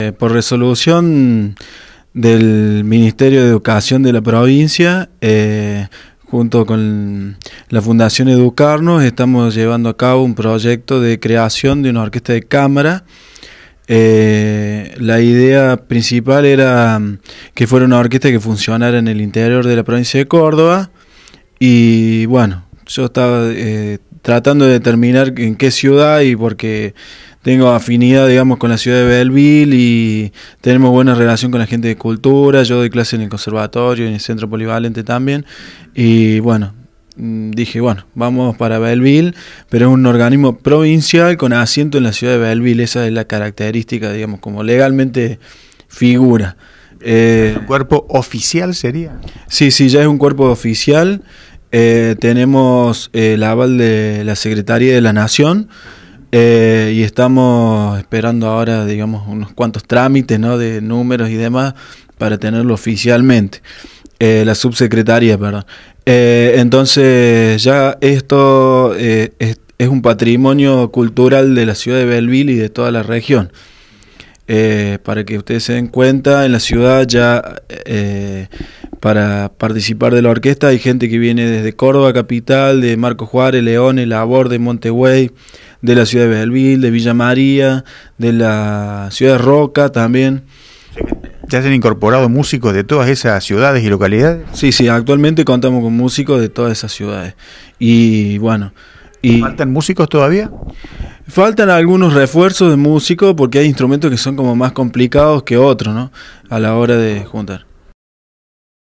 Eh, por resolución del Ministerio de Educación de la provincia, eh, junto con la Fundación Educarnos, estamos llevando a cabo un proyecto de creación de una orquesta de cámara. Eh, la idea principal era que fuera una orquesta que funcionara en el interior de la provincia de Córdoba y bueno, yo estaba tratando de determinar en qué ciudad y porque tengo afinidad, digamos, con la ciudad de Belleville y tenemos buena relación con la gente de cultura. Yo doy clase en el conservatorio, en el centro polivalente también. Y bueno, mm, dije, bueno, vamos para Belleville, pero es un organismo provincial con asiento en la ciudad de Belleville. Esa es la característica, digamos, como legalmente figura. Eh, ¿Un cuerpo oficial sería? Sí, sí, ya es un cuerpo oficial. Eh, tenemos eh, el aval de la Secretaría de la Nación eh, y estamos esperando ahora, digamos, unos cuantos trámites ¿no? de números y demás para tenerlo oficialmente. la subsecretaría, perdón. entonces ya esto es, un patrimonio cultural de la ciudad de Belleville y de toda la región. para que ustedes se den cuenta, en la ciudad ya para participar de la orquesta. Hay gente que viene desde Córdoba, capital, de Marco Juárez, León, Labor, de Montegüey, de la ciudad de Belville, de Villa María, de la ciudad de Roca también. ¿Ya se han incorporado músicos de todas esas ciudades y localidades? Sí, sí, actualmente contamos con músicos de todas esas ciudades. Y bueno. Y ¿Faltan músicos todavía? Faltan algunos refuerzos de músicos porque hay instrumentos que son como más complicados que otros, ¿no? A la hora de juntar.